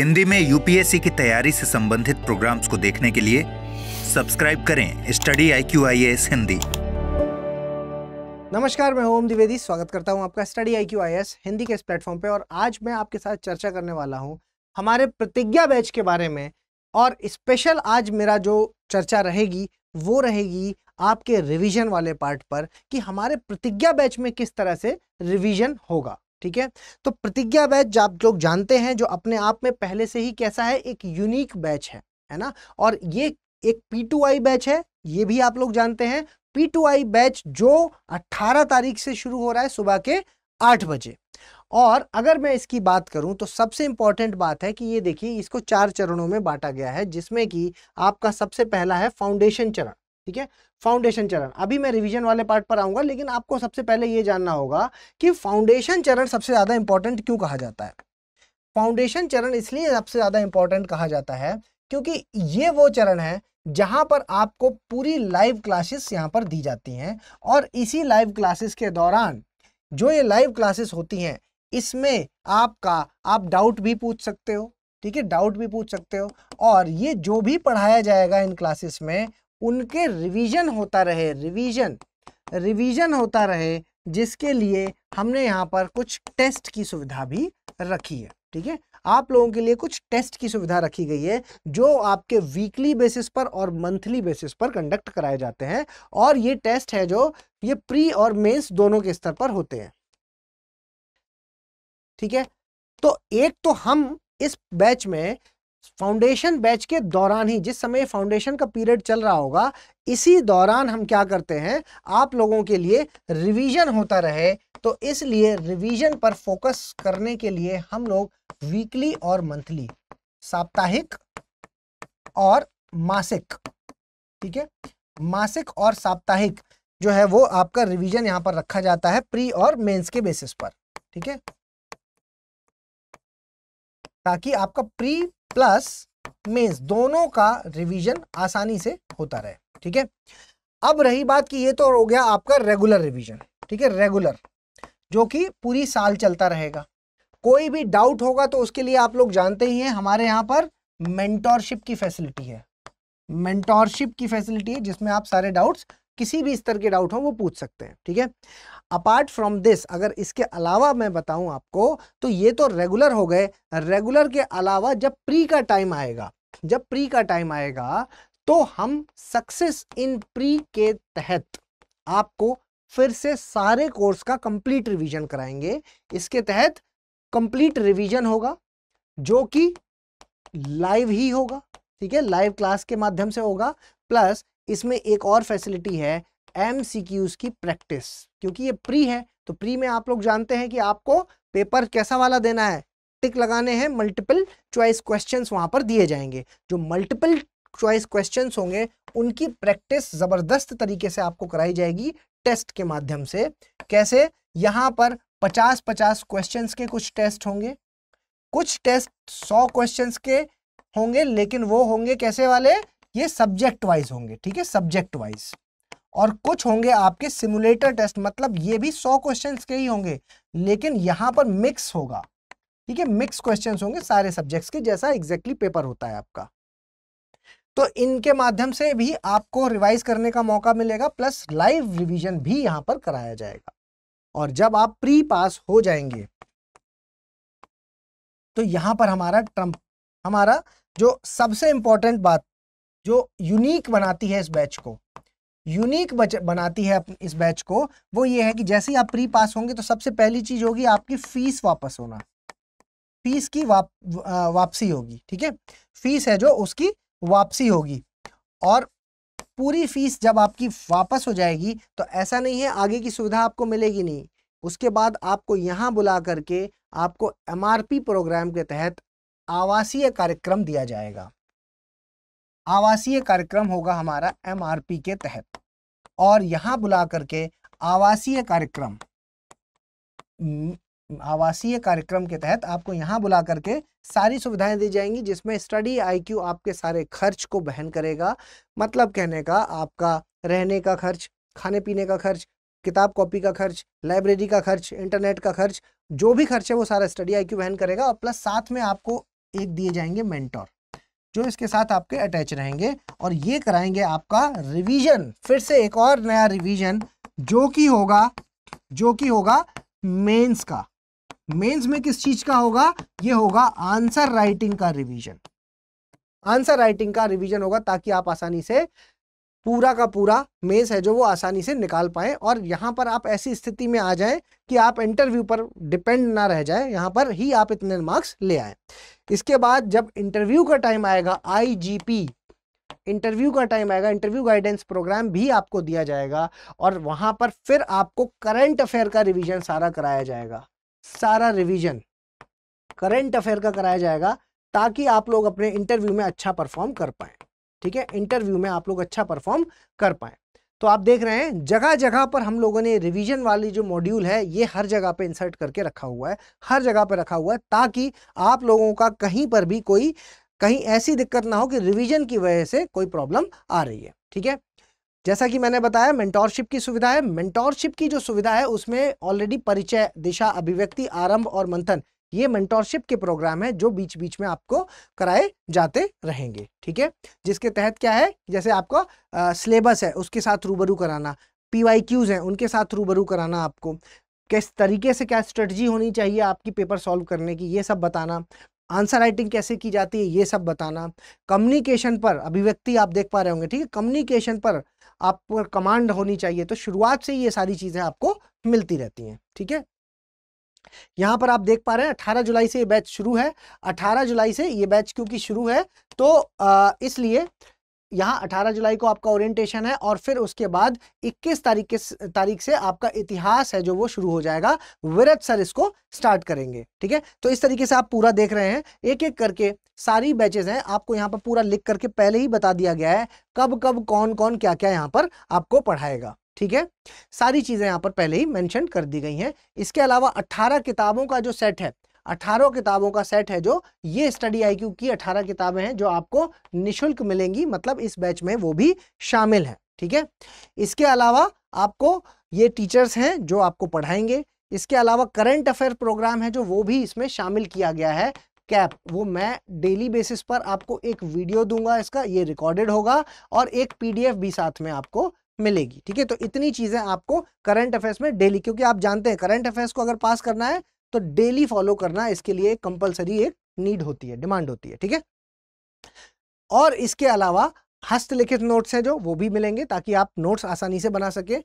हिंदी में यूपीएससी की तैयारी से संबंधित प्रोग्राम्स को देखने के लिए सब्सक्राइब करें study I Q I S Hindi नमस्कार मैं ओम द्विवेदी स्वागत करता हूं आपका study I Q I S Hindi के इस प्लेटफॉर्म पे और आज मैं आपके साथ चर्चा करने वाला हूं हमारे प्रतिज्ञा बैच के बारे में और स्पेशल आज मेरा जो चर्चा रहेगी वो रहेगी आपके रिविजन वाले पार्ट पर कि हमारे प्रतिज्ञा बैच में किस तरह से रिविजन होगा ठीक है तो प्रतिज्ञा बैच आप लोग जानते हैं जो अपने आप में पहले से ही कैसा है एक यूनिक बैच है है ना और ये एक पी बैच है ये भी आप लोग जानते हैं पी बैच जो 18 तारीख से शुरू हो रहा है सुबह के आठ बजे और अगर मैं इसकी बात करूं तो सबसे इंपॉर्टेंट बात है कि ये देखिए इसको चार चरणों में बांटा गया है जिसमें कि आपका सबसे पहला है फाउंडेशन चरण ठीक है फाउंडेशन चरण अभी मैं रिवीजन वाले पार्ट पर आऊँगा लेकिन आपको सबसे पहले ये जानना होगा कि फाउंडेशन चरण सबसे ज़्यादा इंपॉर्टेंट क्यों कहा जाता है फाउंडेशन चरण इसलिए सबसे ज़्यादा इंपॉर्टेंट कहा जाता है क्योंकि ये वो चरण है जहाँ पर आपको पूरी लाइव क्लासेस यहाँ पर दी जाती हैं और इसी लाइव क्लासेस के दौरान जो ये लाइव क्लासेस होती हैं इसमें आपका आप डाउट भी पूछ सकते हो ठीक है डाउट भी पूछ सकते हो और ये जो भी पढ़ाया जाएगा इन क्लासेस में उनके रिवीजन होता रहे रिवीजन रिवीजन होता रहे जिसके लिए हमने यहाँ पर कुछ टेस्ट की सुविधा भी रखी है ठीक है आप लोगों के लिए कुछ टेस्ट की सुविधा रखी गई है जो आपके वीकली बेसिस पर और मंथली बेसिस पर कंडक्ट कराए जाते हैं और ये टेस्ट है जो ये प्री और मेंस दोनों के स्तर पर होते हैं ठीक है तो एक तो हम इस बैच में फाउंडेशन बैच के दौरान ही जिस समय फाउंडेशन का पीरियड चल रहा होगा इसी दौरान हम क्या करते हैं आप लोगों के लिए रिवीजन होता रहे तो इसलिए रिवीजन पर फोकस करने के लिए हम लोग वीकली और मंथली साप्ताहिक और मासिक ठीक है मासिक और साप्ताहिक जो है वो आपका रिवीजन यहां पर रखा जाता है प्री और मेंस के बेसिस पर ठीक है ताकि आपका प्री प्लस मेंस दोनों का रिवीजन आसानी से होता रहे ठीक है अब रही बात कि ये तो हो गया आपका रेगुलर रिवीजन ठीक है रेगुलर जो कि पूरी साल चलता रहेगा कोई भी डाउट होगा तो उसके लिए आप लोग जानते ही हैं हमारे यहाँ पर मेंटोरशिप की फैसिलिटी है मेंटोरशिप की फैसिलिटी है जिसमें आप सारे डाउट्स किसी भी स्तर के डाउट हो वो पूछ सकते हैं ठीक है अपार्ट फ्रॉम दिस अगर इसके अलावा मैं बताऊं आपको तो ये तो रेगुलर हो गए रेगुलर के अलावा जब प्री का टाइम आएगा जब प्री का टाइम आएगा तो हम सक्सेस इन प्री के तहत आपको फिर से सारे कोर्स का कंप्लीट रिवीजन कराएंगे इसके तहत कंप्लीट रिवीजन होगा जो कि लाइव ही होगा ठीक है लाइव क्लास के माध्यम से होगा प्लस इसमें एक और फैसिलिटी है एम की प्रैक्टिस क्योंकि ये प्री है तो प्री में आप लोग जानते हैं कि आपको पेपर कैसा वाला देना है टिक लगाने हैं मल्टीपल चॉइस क्वेश्चंस वहां पर दिए जाएंगे जो मल्टीपल चॉइस क्वेश्चंस होंगे उनकी प्रैक्टिस ज़बरदस्त तरीके से आपको कराई जाएगी टेस्ट के माध्यम से कैसे यहां पर 50-50 क्वेश्चंस के कुछ टेस्ट होंगे कुछ टेस्ट 100 क्वेश्चंस के होंगे लेकिन वो होंगे कैसे वाले ये सब्जेक्ट वाइज होंगे ठीक है सब्जेक्ट वाइज और कुछ होंगे आपके सिमुलेटर टेस्ट मतलब ये भी सौ क्वेश्चन के ही होंगे लेकिन यहाँ पर मिक्स होगा ठीक है मिक्स क्वेश्चन होंगे सारे सब्जेक्ट्स के जैसा एग्जैक्टली exactly पेपर होता है आपका तो इनके माध्यम से भी आपको रिवाइज करने का मौका मिलेगा प्लस लाइव रिविजन भी यहाँ पर कराया जाएगा और जब आप प्री पास हो जाएंगे तो यहां पर हमारा ट्रम्प हमारा जो सबसे इंपॉर्टेंट बात जो यूनिक बनाती है इस बैच को यूनिक बनाती है इस बैच को वो ये है कि जैसे ही आप प्री पास होंगे तो सबसे पहली चीज होगी आपकी फीस वापस होना फीस की वाप, वापसी होगी ठीक है फीस है जो उसकी वापसी होगी और पूरी फीस जब आपकी वापस हो जाएगी तो ऐसा नहीं है आगे की सुविधा आपको मिलेगी नहीं उसके बाद आपको यहाँ बुला करके आपको एमआरपी प्रोग्राम के तहत आवासीय कार्यक्रम दिया जाएगा आवासीय कार्यक्रम होगा हमारा एमआरपी के तहत और यहां बुला करके आवासीय कार्यक्रम हम्म, आवासीय कार्यक्रम के तहत आपको यहाँ बुला करके सारी सुविधाएं दी जाएंगी जिसमें स्टडी आईक्यू आपके सारे खर्च को बहन करेगा मतलब कहने का आपका रहने का खर्च खाने पीने का खर्च किताब कॉपी का खर्च लाइब्रेरी का खर्च इंटरनेट का खर्च जो भी खर्च है वो सारा स्टडी आईक्यू बहन करेगा और प्लस साथ में आपको एक दिए जाएंगे मेंटोर जो इसके साथ आपके अटैच रहेंगे और ये कराएंगे आपका रिवीजन फिर से एक और नया रिवीजन जो कि होगा जो कि होगा मेंस का मेंस में किस चीज का होगा ये होगा आंसर राइटिंग का रिवीजन आंसर राइटिंग का रिवीजन होगा ताकि आप आसानी से पूरा का पूरा मेज है जो वो आसानी से निकाल पाएँ और यहाँ पर आप ऐसी स्थिति में आ जाए कि आप इंटरव्यू पर डिपेंड ना रह जाए यहाँ पर ही आप इतने मार्क्स ले आएँ इसके बाद जब इंटरव्यू का टाइम आएगा आईजीपी इंटरव्यू का टाइम आएगा इंटरव्यू गाइडेंस प्रोग्राम भी आपको दिया जाएगा और वहाँ पर फिर आपको करंट अफेयर का रिवीजन सारा कराया जाएगा सारा रिवीजन करंट अफेयर का कराया जाएगा ताकि आप लोग अपने इंटरव्यू में अच्छा परफॉर्म कर पाएँ ठीक है इंटरव्यू में आप लोग अच्छा परफॉर्म कर पाए तो आप देख रहे हैं जगह जगह पर हम लोगों ने रिवीजन वाली जो मॉड्यूल है ये हर जगह पे इंसर्ट करके रखा हुआ है हर जगह पे रखा हुआ है ताकि आप लोगों का कहीं पर भी कोई कहीं ऐसी दिक्कत ना हो कि रिवीजन की वजह से कोई प्रॉब्लम आ रही है ठीक है जैसा कि मैंने बताया मेंटोरशिप की सुविधा है मेंटोरशिप की जो सुविधा है उसमें ऑलरेडी परिचय दिशा अभिव्यक्ति आरंभ और मंथन ये मेंटोरशिप के प्रोग्राम है जो बीच बीच में आपको कराए जाते रहेंगे ठीक है जिसके तहत क्या है जैसे आपका सिलेबस है उसके साथ रूबरू कराना पी हैं उनके साथ रूबरू कराना आपको किस तरीके से क्या स्ट्रेटजी होनी चाहिए आपकी पेपर सॉल्व करने की ये सब बताना आंसर राइटिंग कैसे की जाती है ये सब बताना कम्युनिकेशन पर अभिव्यक्ति आप देख पा रहे होंगे ठीक है कम्युनिकेशन पर आप पर कमांड होनी चाहिए तो शुरुआत से ये सारी चीज़ें आपको मिलती रहती हैं ठीक है यहाँ पर आप देख पा रहे हैं 18 जुलाई से ये बैच शुरू है 18 जुलाई से ये बैच क्योंकि शुरू है तो इसलिए यहाँ 18 जुलाई को आपका ओरिएंटेशन है और फिर उसके बाद 21 तारीख के तारीख से आपका इतिहास है जो वो शुरू हो जाएगा विरत सर इसको स्टार्ट करेंगे ठीक है तो इस तरीके से आप पूरा देख रहे हैं एक एक करके सारी बैचेस हैं आपको यहाँ पर पूरा लिख करके पहले ही बता दिया गया है कब कब कौन कौन क्या क्या यहाँ पर आपको पढ़ाएगा ठीक है सारी चीज़ें यहाँ पर पहले ही मैंशन कर दी गई हैं इसके अलावा 18 किताबों का जो सेट है 18 किताबों का सेट है जो ये स्टडी आई की 18 किताबें हैं जो आपको निशुल्क मिलेंगी मतलब इस बैच में वो भी शामिल है ठीक है इसके अलावा आपको ये टीचर्स हैं जो आपको पढ़ाएंगे इसके अलावा करंट अफेयर प्रोग्राम है जो वो भी इसमें शामिल किया गया है कैप वो मैं डेली बेसिस पर आपको एक वीडियो दूंगा इसका ये रिकॉर्डेड होगा और एक पीडीएफ भी साथ में आपको मिलेगी ठीक है तो इतनी चीज़ें आपको करंट अफेयर्स में डेली क्योंकि आप जानते हैं करंट अफेयर्स को अगर पास करना है तो डेली फॉलो करना इसके लिए कंपलसरी एक नीड होती है डिमांड होती है ठीक है और इसके अलावा हस्तलिखित नोट्स हैं जो वो भी मिलेंगे ताकि आप नोट्स आसानी से बना सके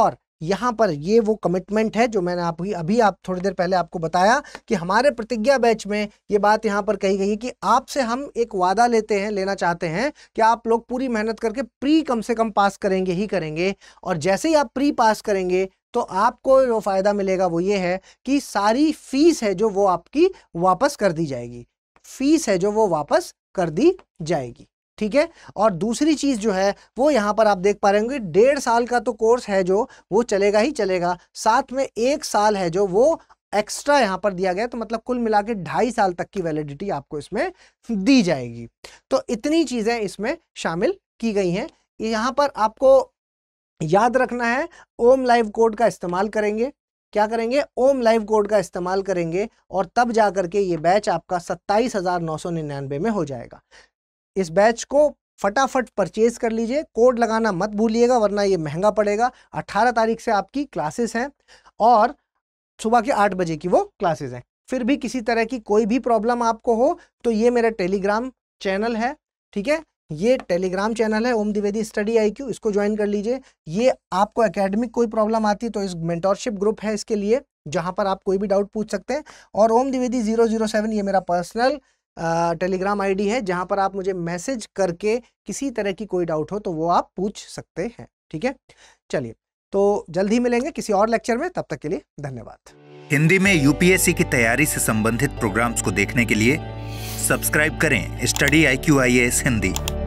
और यहाँ पर ये वो कमिटमेंट है जो मैंने आप अभी आप थोड़ी देर पहले आपको बताया कि हमारे प्रतिज्ञा बैच में ये बात यहाँ पर कही गई है कि आपसे हम एक वादा लेते हैं लेना चाहते हैं कि आप लोग पूरी मेहनत करके प्री कम से कम पास करेंगे ही करेंगे और जैसे ही आप प्री पास करेंगे तो आपको जो फ़ायदा मिलेगा वो ये है कि सारी फीस है जो वो आपकी वापस कर दी जाएगी फीस है जो वो वापस कर दी जाएगी ठीक है और दूसरी चीज़ जो है वो यहां पर आप देख पा रहे होंगे डेढ़ साल का तो कोर्स है जो वो चलेगा ही चलेगा साथ में एक साल है जो वो एक्स्ट्रा यहां पर दिया गया तो मतलब कुल मिला के ढाई साल तक की वैलिडिटी आपको इसमें दी जाएगी तो इतनी चीज़ें इसमें शामिल की गई हैं यहां पर आपको याद रखना है ओम लाइव कोड का इस्तेमाल करेंगे क्या करेंगे ओम लाइव कोड का इस्तेमाल करेंगे और तब जा करके ये बैच आपका सत्ताईस हज़ार नौ सौ निन्यानवे में हो जाएगा इस बैच को फटाफट परचेज कर लीजिए कोड लगाना मत भूलिएगा वरना ये महंगा पड़ेगा 18 तारीख से आपकी क्लासेस हैं और सुबह के 8 बजे की वो क्लासेस हैं फिर भी किसी तरह की कोई भी प्रॉब्लम आपको हो तो ये मेरा टेलीग्राम चैनल है ठीक है ये टेलीग्राम चैनल है Om Dwivedi study I Q इसको ज्वाइन कर लीजिए ये आपको एकेडमिक कोई प्रॉब्लम आती है तो इस मेंटोरशिप ग्रुप है इसके लिए जहाँ पर आप कोई भी डाउट पूछ सकते हैं और Om Dwivedi zero zero seven ये मेरा पर्सनल टेलीग्राम आईडी है जहाँ पर आप मुझे मैसेज करके किसी तरह की कोई डाउट हो तो वो आप पूछ सकते हैं ठीक है चलिए तो जल्द ही मिलेंगे किसी और लेक्चर में तब तक के लिए धन्यवाद हिंदी में यूपीएससी की तैयारी से संबंधित प्रोग्राम्स को देखने के लिए सब्सक्राइब करें study I Q I S Hindi